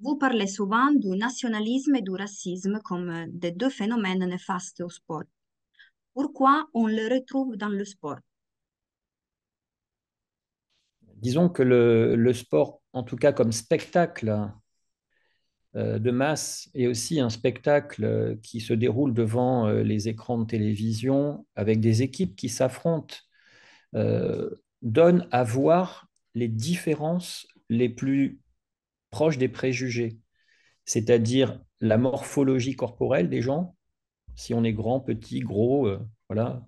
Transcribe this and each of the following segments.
Vous parlez souvent du nationalisme et du racisme comme euh, des deux phénomènes néfastes au sport. Pourquoi on le retrouve dans le sport Disons que le, sport, en tout cas comme spectacle euh, de masse, est aussi un spectacle euh, qui se déroule devant les écrans de télévision avec des équipes qui s'affrontent, donne à voir les différences les plus proche des préjugés, c'est-à-dire la morphologie corporelle des gens, si on est grand, petit, gros, euh, voilà,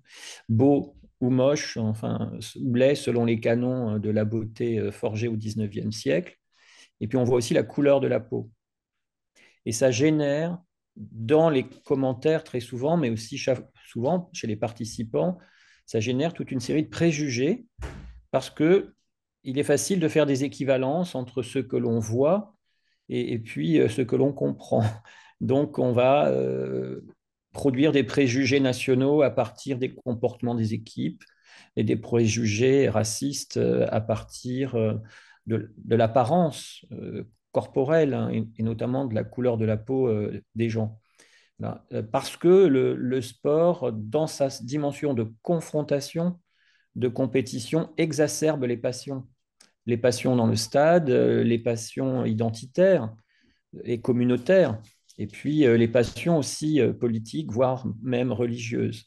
beau ou moche, enfin, ou laid selon les canons euh, de la beauté euh, forgée au XIXe siècle. Et puis on voit aussi la couleur de la peau. Et ça génère dans les commentaires très souvent, mais aussi souvent chez les participants, ça génère toute une série de préjugés parce que il est facile de faire des équivalences entre ce que l'on voit et, puis euh, ce que l'on comprend. Donc, on va euh, produire des préjugés nationaux à partir des comportements des équipes et des préjugés racistes euh, à partir de, l'apparence corporelle hein, et, notamment de la couleur de la peau des gens. Ben, parce que le, le, sport, dans sa dimension de confrontation, de compétition exacerbe les passions. Les passions dans le stade, euh, les passions identitaires et communautaires, et puis euh, les passions aussi euh, politiques, voire même religieuses.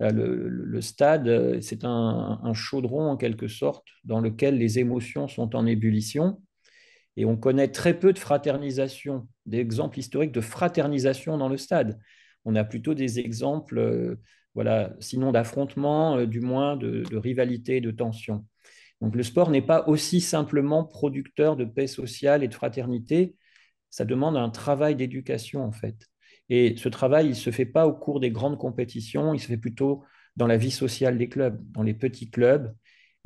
le, stade, c'est un, un, chaudron en quelque sorte dans lequel les émotions sont en ébullition. Et on connaît très peu de fraternisation, d'exemples historiques de fraternisation dans le stade. On a plutôt des exemples voilà, sinon d'affrontement, euh, du moins de, de, rivalité, de tension. Donc le sport n'est pas aussi simplement producteur de paix sociale et de fraternité, ça demande un travail d'éducation en fait. Et ce travail, il ne se fait pas au cours des grandes compétitions, il se fait plutôt dans la vie sociale des clubs, dans les petits clubs.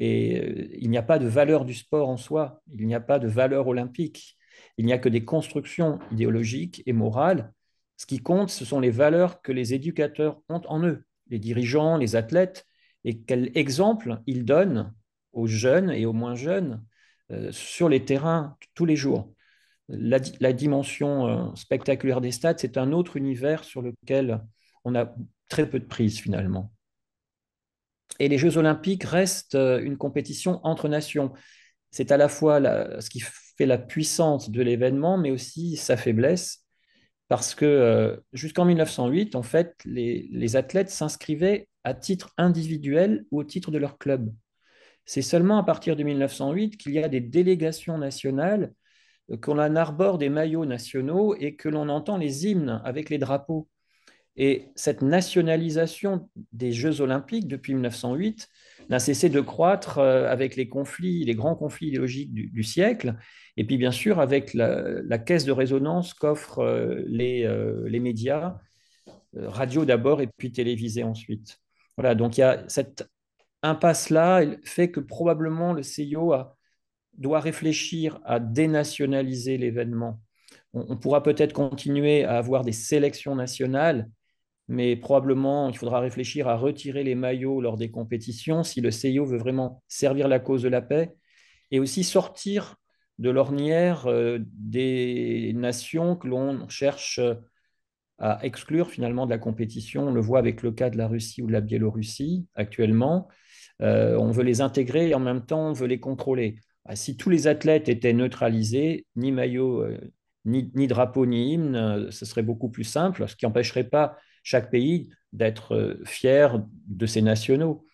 Et euh, il n'y a pas de valeur du sport en soi, il n'y a pas de valeur olympique, il n'y a que des constructions idéologiques et morales. Ce qui compte, ce sont les valeurs que les éducateurs ont en eux les dirigeants, les athlètes, et quel exemple ils donnent aux jeunes et aux moins jeunes euh, sur les terrains tous les jours. La, dimension euh, spectaculaire des stades, c'est un autre univers sur lequel on a très peu de prise finalement. Et les Jeux olympiques restent euh, une compétition entre nations. C'est à la fois ce qui fait la puissance de l'événement, mais aussi sa faiblesse, parce que euh, jusqu'en 1908, en fait, les, athlètes s'inscrivaient à titre individuel ou au titre de leur club. C'est seulement à partir de 1908 qu'il y a des délégations nationales, euh, qu'on en arbore des maillots nationaux et que l'on entend les hymnes avec les drapeaux. Et cette nationalisation des Jeux olympiques depuis 1908 n'a cessé de croître euh, avec les conflits, les grands conflits idéologiques du, siècle, et puis bien sûr avec la, caisse de résonance qu'offrent euh, les, euh, les, médias, radio d'abord et puis télévisé ensuite. Voilà, donc il y a cette impasse-là, fait que probablement le CIO doit réfléchir à dénationaliser l'événement. on pourra peut-être continuer à avoir des sélections nationales, mais probablement il faudra réfléchir à retirer les maillots lors des compétitions si le CIO veut vraiment servir la cause de la paix et aussi sortir de l'ornière euh, des nations que l'on cherche euh, à exclure finalement de la compétition. On le voit avec le cas de la Russie ou de la Biélorussie actuellement. Euh, on veut les intégrer et en même temps on veut les contrôler. Ah, si tous les athlètes étaient neutralisés, ni maillot, ni, ni drapeau, ni hymne, ce serait beaucoup plus simple, ce qui n'empêcherait pas chaque pays d'être euh, fier de ses nationaux.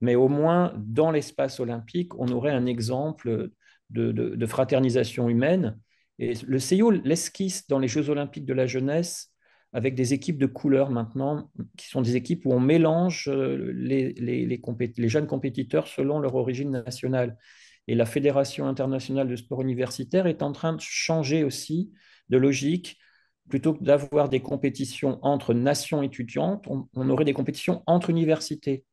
Mais au moins, dans l'espace olympique, on aurait un exemple de, fraternisation humaine. Et le CIO l'esquisse dans les Jeux olympiques de la jeunesse avec des équipes de couleurs maintenant, qui sont des équipes où on mélange euh, les jeunes compétiteurs selon leur origine nationale. Et la Fédération internationale de sport universitaire est en train de changer aussi de logique plutôt que d'avoir des compétitions entre nations étudiantes, on, aurait des compétitions entre universités.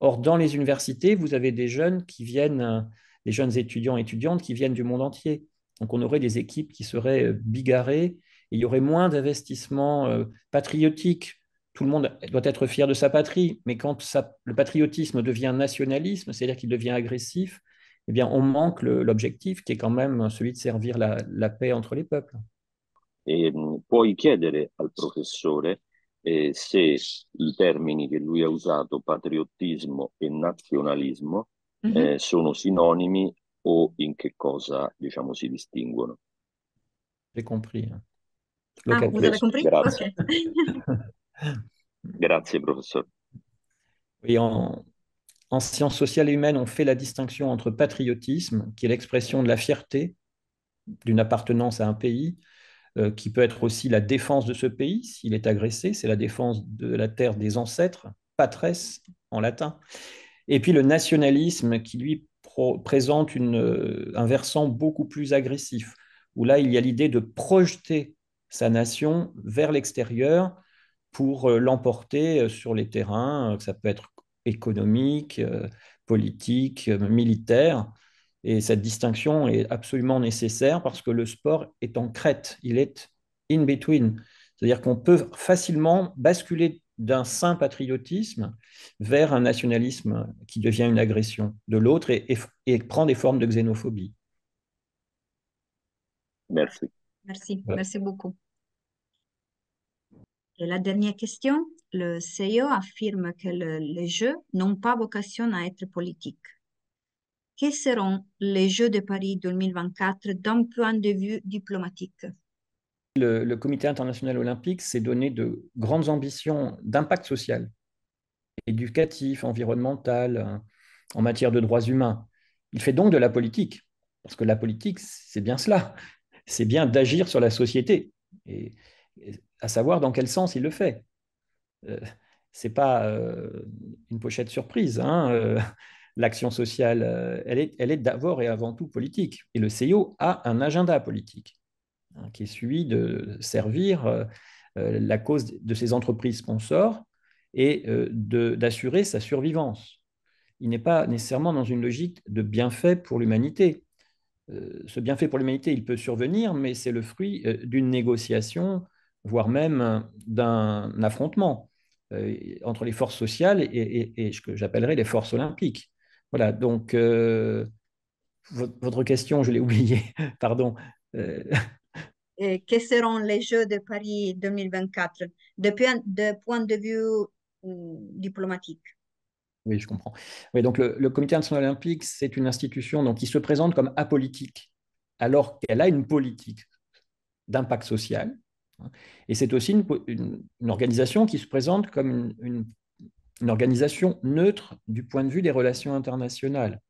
Or, dans les universités, vous avez des jeunes qui viennent, euh, des jeunes étudiants et étudiantes qui viennent du monde entier. Donc, on aurait des équipes qui seraient euh, bigarrées. il y aurait moins d'investissements euh, patriotiques. Tout le monde doit être fier de sa patrie, mais quand le patriotisme devient nationalisme, c'est-à-dire qu'il devient agressif, eh bien, on manque l'objectif qui est quand même celui de servir la paix entre les peuples e mm, puoi chiedere al professore eh, se i termini che lui ha usato, patriottismo e nazionalismo, mm-hmm. eh, sono sinonimi o in che cosa diciamo, si distinguono. J'ai compris. Eh. ah, vous avez compris? Grazie. Okay. professeur. Oui, en, en sciences sociales et humaines, on fait la distinction entre patriotisme, qui est l'expression de la fierté d'une appartenance à un pays, euh, qui peut être aussi la défense de ce pays s'il est agressé, c'est la défense de la terre des ancêtres, patres en latin. Et puis le nationalisme qui lui présente euh, un versant beaucoup plus agressif, où là il y a l'idée de projeter sa nation vers l'extérieur pour euh, l'emporter sur les terrains, que ça peut être économique, politique, militaire. Et cette distinction est absolument nécessaire parce que le sport est en crête, il est in between. C'est-à-dire qu'on peut facilement basculer d'un saint patriotisme vers un nationalisme qui devient une agression de l'autre et, prend des formes de xénophobie. Merci. Merci, merci beaucoup. Et la dernière question, le CEO affirme que les jeux n'ont pas vocation à être politiques. Quels seront les Jeux de Paris 2024 d'un point de vue diplomatique le, Comité international olympique s'est donné de grandes ambitions d'impact social, éducatif, environnemental, euh, en matière de droits humains. Il fait donc de la politique, parce que la politique, c'est bien cela, c'est bien d'agir sur la société, et, à savoir dans quel sens il le fait. Euh, c'est pas euh, une pochette surprise. Hein, euh, L'action sociale, euh, elle est, d'abord et avant tout politique. Et le CEO a un agenda politique hein, qui est celui de servir euh, euh, la cause de ses entreprises sponsors et d'assurer sa survivance. Il n'est pas nécessairement dans une logique de bienfait pour l'humanité. ce bienfait pour l'humanité, il peut survenir, mais c'est le fruit d'une négociation, voire même d'un affrontement entre les forces sociales et, et ce que j'appellerais les forces olympiques. Voilà, donc euh, votre question, je l'ai oubliée, pardon. Euh, Quels seront les Jeux de Paris 2024 depuis de point de vue euh, diplomatique Oui, je comprends. Oui, donc le, Comité international olympique, c'est une institution donc, qui se présente comme apolitique, alors qu'elle a une politique d'impact social. Hein. Et c'est aussi une, organisation qui se présente comme une, une une organisation neutre du point de vue des relations internationales.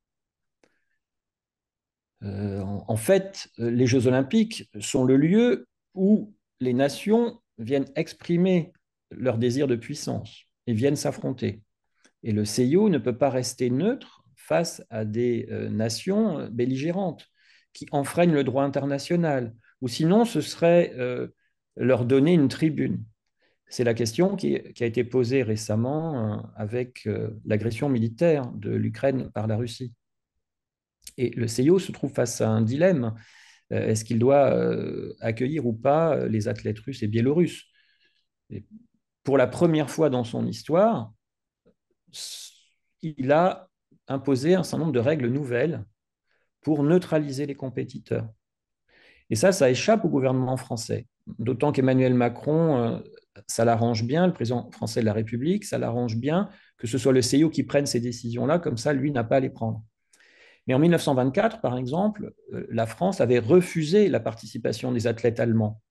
Euh, en, fait, euh, les Jeux olympiques sont le lieu où les nations viennent exprimer leur désir de puissance et viennent s'affronter. Et le CIO ne peut pas rester neutre face à des euh, nations belligérantes qui enfreignent le droit international, ou sinon ce serait leur donner une tribune. C'est la question qui, a été posée récemment euh, avec euh, l'agression militaire de l'Ukraine par la Russie. Et le CIO se trouve face à un dilemme. Euh, est-ce qu'il doit accueillir ou pas les athlètes russes et biélorusses Pour la première fois dans son histoire, il a imposé un certain nombre de règles nouvelles pour neutraliser les compétiteurs. Et ça, ça échappe au gouvernement français. D'autant qu'Emmanuel Macron ça l'arrange bien, le président français de la République, ça l'arrange bien que ce soit le CIO qui prenne ces décisions-là, comme ça, lui n'a pas à les prendre. Mais en 1924, par exemple, euh, la France avait refusé la participation des athlètes allemands.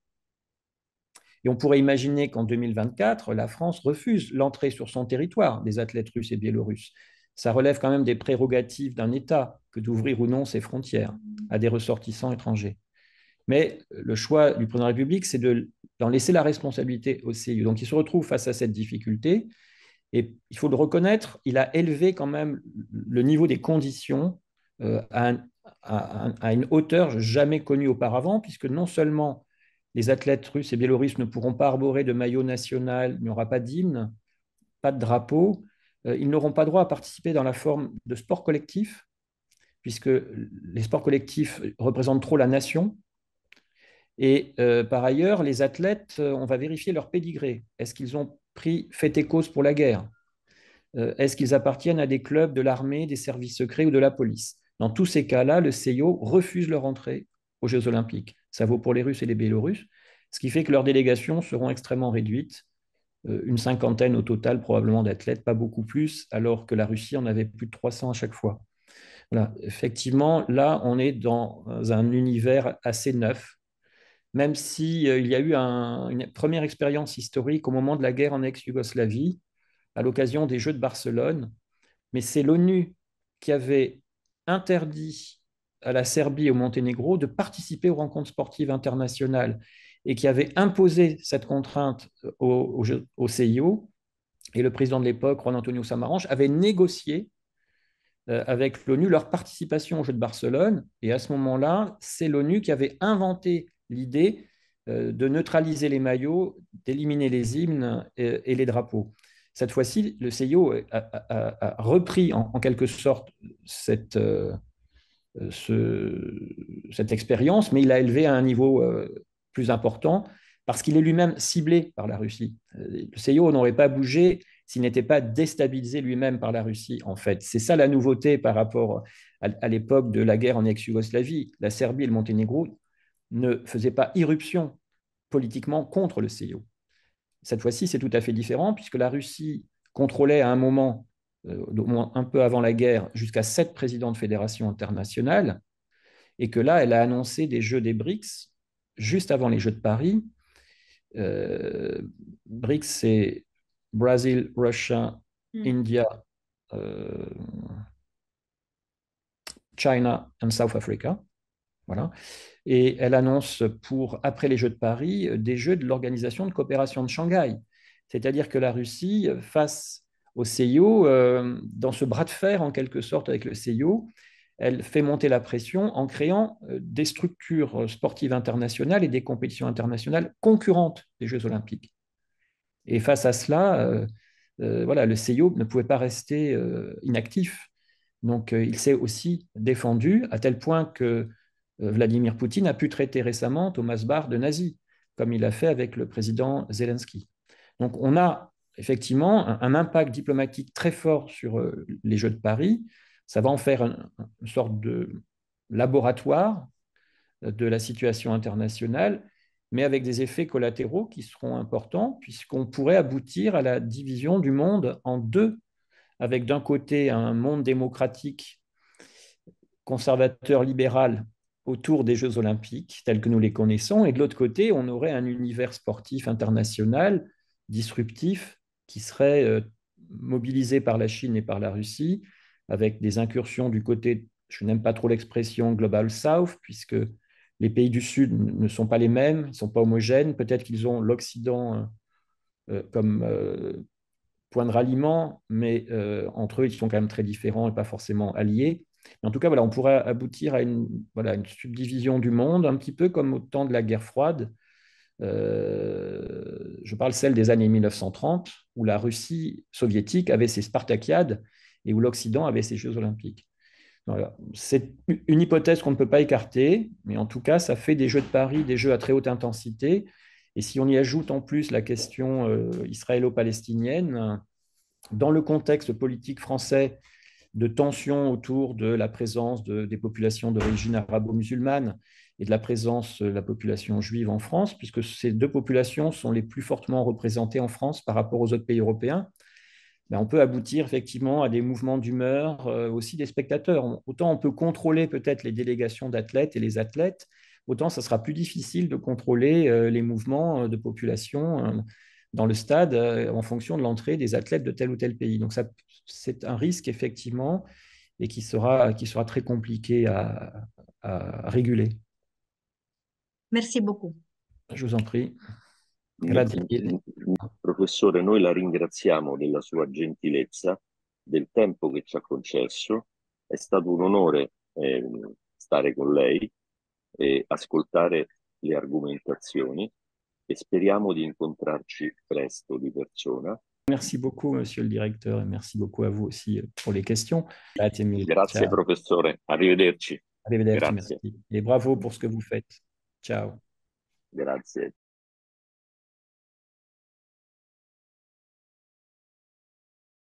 Et on pourrait imaginer qu'en 2024, la France refuse l'entrée sur son territoire des athlètes russes et biélorusses. Ça relève quand même des prérogatives d'un État que d'ouvrir ou non ses frontières à des ressortissants étrangers. Mais le choix du président de la République, c'est de d'en laisser la responsabilité au CIO. Donc il se retrouve face à cette difficulté et il faut le reconnaître, il a élevé quand même le niveau des conditions euh, à, une hauteur jamais connue auparavant, puisque non seulement les athlètes russes et biélorusses ne pourront pas arborer de maillot national, il n'y aura pas d'hymne, pas de drapeau, euh, ils n'auront pas droit à participer dans la forme de sport collectif, puisque les sports collectifs représentent trop la nation, et euh, par ailleurs, les athlètes, euh, on va vérifier leur pédigré. Est-ce qu'ils ont pris fait et cause pour la guerre euh, Est-ce qu'ils appartiennent à des clubs de l'armée, des services secrets ou de la police Dans tous ces cas-là, le CIO refuse leur entrée aux Jeux olympiques. Ça vaut pour les Russes et les Biélorusses, ce qui fait que leurs délégations seront extrêmement réduites, une cinquantaine au total probablement d'athlètes, pas beaucoup plus, alors que la Russie en avait plus de 300 à chaque fois. Effectivement, là, on est dans un univers assez neuf, même si, euh, il y a eu une première expérience historique au moment de la guerre en ex-Yougoslavie, à l'occasion des Jeux de Barcelone. Mais c'est l'ONU qui avait interdit à la Serbie et au Monténégro de participer aux rencontres sportives internationales et qui avait imposé cette contrainte euh, au, au CIO. Et le président de l'époque, Juan Antonio Samaranch, avait négocié euh, avec l'ONU leur participation aux Jeux de Barcelone. Et à ce moment-là, c'est l'ONU qui avait inventé l'idée euh, de neutraliser les maillots, d'éliminer les hymnes euh, et, les drapeaux. Cette fois-ci, le CIO a, repris en, quelque sorte cette, euh, cette expérience, mais il l'a élevé à un niveau plus important parce qu'il est lui-même ciblé par la Russie. Le CIO n'aurait pas bougé s'il n'était pas déstabilisé lui-même par la Russie, en fait. C'est ça la nouveauté par rapport à, à l'époque de la guerre en ex-Yougoslavie. La Serbie et le Monténégro ne faisait pas irruption politiquement contre le CIO. Cette fois-ci, c'est tout à fait différent, puisque la Russie contrôlait à un moment, euh, au moins un peu avant la guerre, jusqu'à sept présidents de fédérations internationales, et que là, elle a annoncé des Jeux des BRICS juste avant les Jeux de Paris. Euh, BRICS, c'est Brazil, Russia, hmm. India, euh, China and South Africa. Voilà. Et elle annonce pour, après les Jeux de Paris, euh, des Jeux de l'Organisation de coopération de Shanghai. C'est-à-dire que la Russie, euh, face au CIO, euh, dans ce bras de fer en quelque sorte avec le CIO, elle fait monter la pression en créant des structures sportives internationales et des compétitions internationales concurrentes des Jeux olympiques. Et face à cela, voilà, le CIO ne pouvait pas rester inactif. Donc il s'est aussi défendu, à tel point que euh, Vladimir Poutine a pu traiter récemment Thomas Barr de nazi, comme il a fait avec le président Zelensky. Donc on a effectivement un, impact diplomatique très fort sur euh, les Jeux de Paris. Ça va en faire une sorte de laboratoire euh, de la situation internationale, mais avec des effets collatéraux qui seront importants, puisqu'on pourrait aboutir à la division du monde en deux, avec d'un côté un monde démocratique conservateur libéral autour des Jeux olympiques tels que nous les connaissons, et de l'autre côté, on aurait un univers sportif international disruptif qui serait euh, mobilisé par la Chine et par la Russie, avec des incursions du côté, je n'aime pas trop l'expression Global South, puisque les pays du Sud ne sont pas les mêmes, ils ne sont pas homogènes, peut-être qu'ils ont l'Occident euh, euh, comme point de ralliement, mais entre eux, ils sont quand même très différents et pas forcément alliés en tout cas, voilà, on pourrait aboutir à une, voilà, une subdivision du monde, un petit peu comme au temps de la guerre froide. Euh, je parle celle des années 1930, où la Russie soviétique avait ses Spartakiades et où l'Occident avait ses Jeux olympiques. Voilà. C'est une hypothèse qu'on ne peut pas écarter, mais en tout cas, ça fait des jeux de Paris, des jeux à très haute intensité. Et si on y ajoute en plus la question euh, israélo-palestinienne, dans le contexte politique français de tensions autour de la présence des populations d'origine arabo-musulmane et de la présence de la population juive en France, puisque ces deux populations sont les plus fortement représentées en France par rapport aux autres pays européens. Ben, on peut aboutir effectivement à des mouvements d'humeur euh, aussi des spectateurs. Autant on peut contrôler peut-être les délégations d'athlètes et les athlètes, autant ça sera plus difficile de contrôler euh, les mouvements euh, de population dans le stade en fonction de l'entrée des athlètes de tel ou tel pays. Donc ça, c'est un risque, effectivement, et qui sera, qui sera très compliqué à, à réguler. Merci beaucoup. Je vous en prie. Grazie Professore, noi la ringraziamo della sua gentilezza, del tempo che ci ha concesso. È stato un onore eh, stare con lei e ascoltare le argomentazioni e speriamo di incontrarci presto di persona Merci beaucoup, monsieur le directeur, et merci beaucoup à vous aussi euh, pour les questions. Merci, professeur. Arrivederci. Arrivederci, merci. Et bravo pour ce que vous faites. Ciao. Grazie.